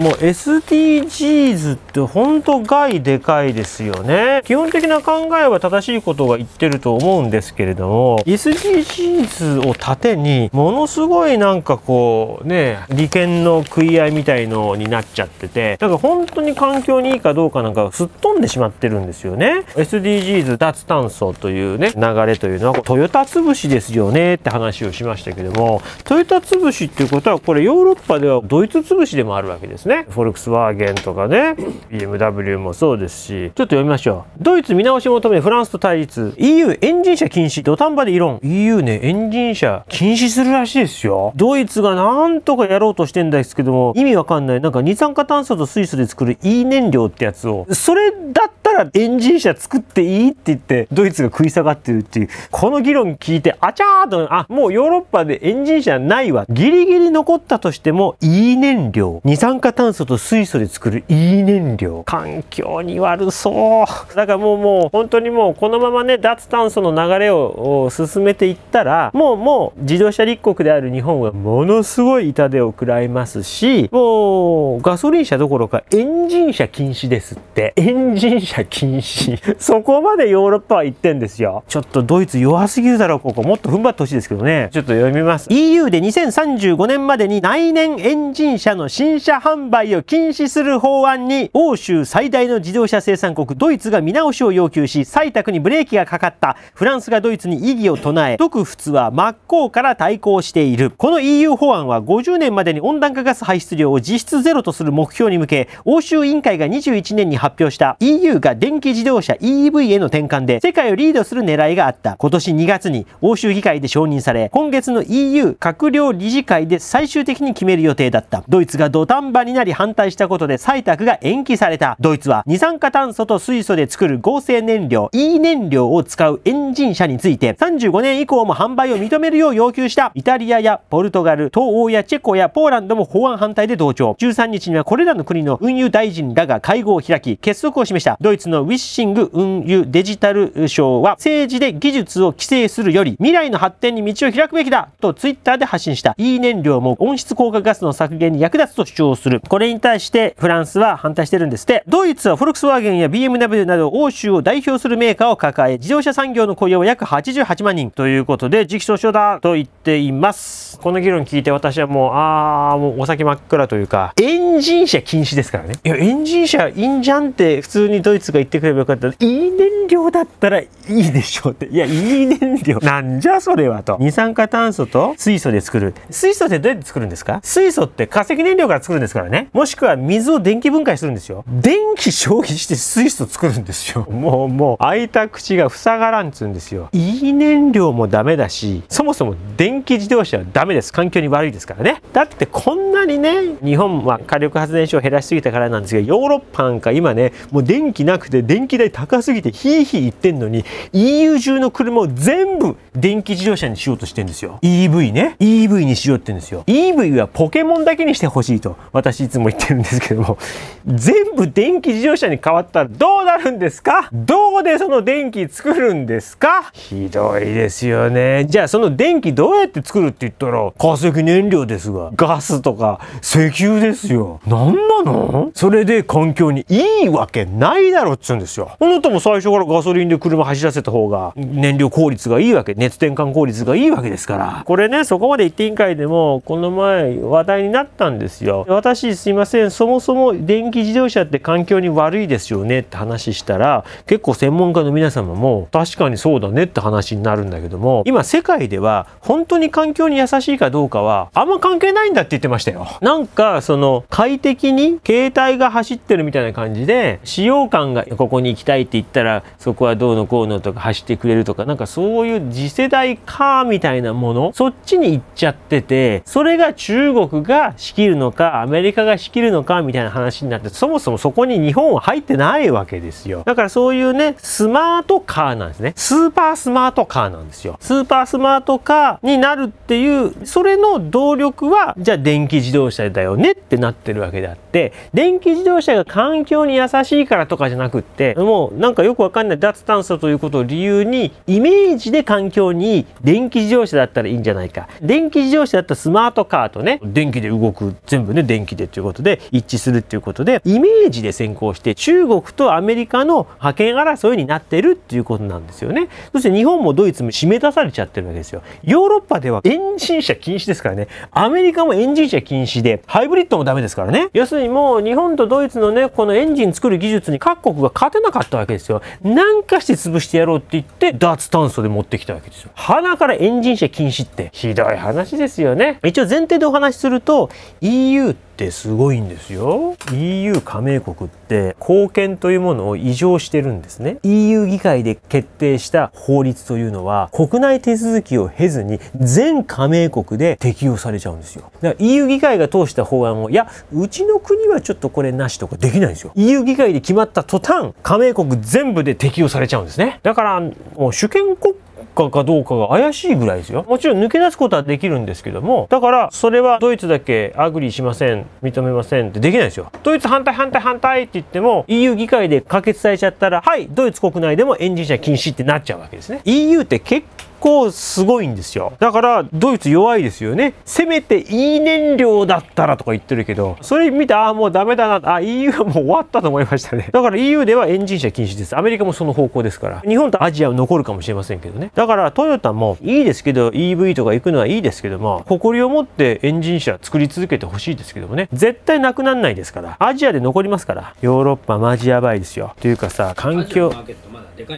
もう SDGs ってんと害でかいですよね。基本的な考えは正しいことが言ってると思うんですけれども、SDGs を盾に、ものすごいなんかこう、ね、利権の食い合いみたいのになっちゃってて、だから本当に環境にいいかどうかなんかすっ飛んでしまってるんですよね。SDGs 脱炭素というね、流れというのは、トヨタ潰しですよねって話をしましたけども、トヨタ潰しっていうことは、これヨーロッパではドイツ潰しでもあるわけですね。ねフォルクスワーゲンとかね BMW もそうですしちょっと読みましょうドイツ見直し求めフランスと対立 EU エンジン車禁止土壇場で異論 EU ねエンジン車禁止するらしいですよドイツがなんとかやろうとしてんですけども意味わかんないなんか二酸化炭素と水素で作る E 燃料ってやつをそれだってったらエンジン車作っていいって言ってドイツが食い下がってるっていうこの議論聞いてあちゃーとあもうヨーロッパでエンジン車ないわギリギリ残ったとしてもいい燃料二酸化炭素と水素で作るいい燃料環境に悪そうだからもうもう本当にもうこのままね脱炭素の流れを進めていったらもうもう自動車立国である日本はものすごい痛手を食らいますしもうガソリン車どころかエンジン車禁止ですってエンジン車禁止 そこまでヨーロッパは言ってんですよちょっとドイツ弱すぎるだろここもっと踏ん張ってほしいですけどねちょっと読みます EU で2035年までに内燃エンジン車の新車販売を禁止する法案に欧州最大の自動車生産国ドイツが見直しを要求し採択にブレーキがかかったフランスがドイツに異議を唱え特仏は真っ向から対抗しているこの EU 法案は50年までに温暖化ガス排出量を実質ゼロとする目標に向け欧州委員会が21年に発表した EU がた電気自動車 EV への転換で世界をリードする狙いがあった。今年2月に欧州議会で承認され、今月の EU 閣僚理事会で最終的に決める予定だった。ドイツが土壇場になり反対したことで採択が延期された。ドイツは二酸化炭素と水素で作る合成燃料 E 燃料を使うエンジン車について35年以降も販売を認めるよう要求した。イタリアやポルトガル、東欧やチェコやポーランドも法案反対で同調。13日にはこれらの国の運輸大臣らが会合を開き、結束を示した。ドイツツのウィッシング運輸デジタル省は政治で技術を規制するより未来の発展に道を開くべきだとツイッターで発信したいい燃料も温室効果ガスの削減に役立つと主張するこれに対してフランスは反対してるんですってドイツはフォルクスワーゲンや BMW など欧州を代表するメーカーを抱え自動車産業の雇用は約88万人ということで時期尚早だと言っていますこの議論聞いて私はもうああもうお先真っ暗というかエンジン車禁止ですからねいやエンジン車いいんじゃんって普通にドイツが言ってくればよかった。いいね量だったらいいでしょうっていやいい燃料なんじゃそれはと二酸化炭素と水素で作る水素ってどうやって作るんですか水素って化石燃料から作るんですからねもしくは水を電気分解するんですよ電気消費して水素作るんですよもうもう開いた口が塞がらんつうんですよいい燃料もダメだしそもそも電気自動車はダメです環境に悪いですからねだってこんなにね日本は火力発電所を減らしすぎたからなんですがヨーロッパなんか今ねもう電気なくて電気代高すぎてヒい日言ってんのに EU 中の車を全部電気自動車にしようとしてんですよ EV ね EV にしようって言うんですよ EV はポケモンだけにしてほしいと私いつも言ってるんですけども全部電気自動車に変わったらどうなるんですかどうでその電気作るんですかひどいですよねじゃあその電気どうやって作るって言ったら化石燃料ですがガスとか石油ですよ何なのそれで環境にいいわけないだろっつうんですよあなたも最初からガソリンで車走らせた方が燃料効率がいいわけ熱転換効率がいいわけですからこれねそこまで言って委員会でもこの前話題になったんですよ私すいませんそもそも電気自動車って環境に悪いですよねって話したら結構専門家の皆様も確かにそうだねって話になるんだけども今世界では本当に環境に優しいかどうかはあんま関係ないんだって言ってましたよなんかその快適に携帯が走ってるみたいな感じで使用感がここに行きたいって言ったらそこはどうのこうのとか走ってくれるとかなんかそういう次世代カーみたいなものそっちに行っちゃっててそれが中国が仕切るのかアメリカが仕切るのかみたいな話になってそもそもそこに日本は入ってないわけですよだからそういうねスマートカーなんですねスーパースマートカーなんですよスーパースマートカーになるっていうそれの動力はじゃあ電気自動車だよねってなってるわけであって電気自動車が環境に優しいからとかじゃなくってもうなんかよくわかんないで脱炭素ということを理由にイメージで環境にいい電気自動車だったらいいんじゃないか電気自動車だったらスマートカーとね電気で動く全部ね電気でということで一致するっていうことでイメージで先行して中国とアメリカの覇権争いになってるっていうことなんですよねそして日本もドイツも締め出されちゃってるわけですよヨーロッパではエンジン車禁止ですからねアメリカもエンジン車禁止でハイブリッドもダメですからね要するにもう日本とドイツのねこのエンジン作る技術に各国が勝てなかったわけですよなんかして潰してやろうって言って脱炭素で持ってきたわけですよ鼻からエンジン車禁止ってひどい話ですよね一応前提でお話しすると EU ってってすごいんですよ EU 加盟国って貢献というものを異常してるんですね EU 議会で決定した法律というのは国内手続きを経ずに全加盟国で適用されちゃうんですよだから EU 議会が通した法案をいやうちの国はちょっとこれなしとかできないんですよ EU 議会で決まった途端加盟国全部で適用されちゃうんですねだからもう主権国家かどうかが怪しいぐらいですよもちろん抜け出すことはできるんですけどもだからそれはドイツだけアグリしません認めませんってできないですよドイツ反対反対反対って言っても EU 議会で可決されちゃったらはいドイツ国内でもエンジン車禁止ってなっちゃうわけですね EU って結構すごいんですよだからドイツ弱いですよねせめていい燃料だったらとか言ってるけどそれ見てああもうダメだなあ EU はもう終わったと思いましたねだから EU ではエンジン車禁止ですアメリカもその方向ですから日本とアジアは残るかもしれませんけどねだからトヨタもいいですけど EV とか行くのはいいですけども誇りを持ってエンジン車作り続けてほしいですけどもね絶対なくなんないですからアジアで残りますからヨーロッパマジやばいですよというかさ環境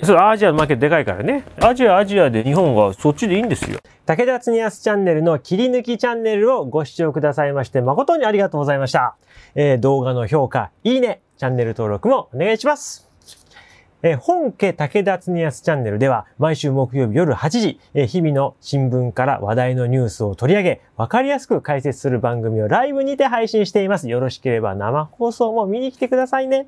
そアジアのマーケットでかいからねアジアアジアで日本のがそっちでいいんですよ。武田恒康チャンネルの切り抜きチャンネルをご視聴くださいまして誠にありがとうございました。えー、動画の評価、いいね、チャンネル登録もお願いします。えー、本家武田恒すチャンネルでは毎週木曜日夜8時、えー、日々の新聞から話題のニュースを取り上げ、わかりやすく解説する番組をライブにて配信しています。よろしければ生放送も見に来てくださいね。